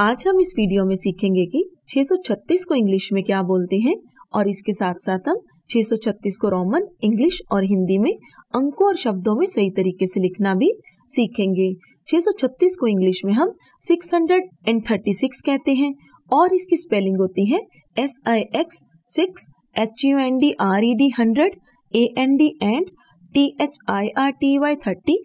आज हम इस वीडियो में सीखेंगे कि 636 को इंग्लिश में क्या बोलते हैं और इसके साथ साथ हम 636 को रोमन इंग्लिश और हिंदी में अंकों और शब्दों में सही तरीके से लिखना भी सीखेंगे 636 को इंग्लिश में हम 636 कहते हैं और इसकी स्पेलिंग होती है S I X six H U N D R E D hundred A N D and T H I R T Y thirty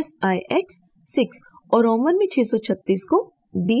S I X six और रोमन में 636 को डी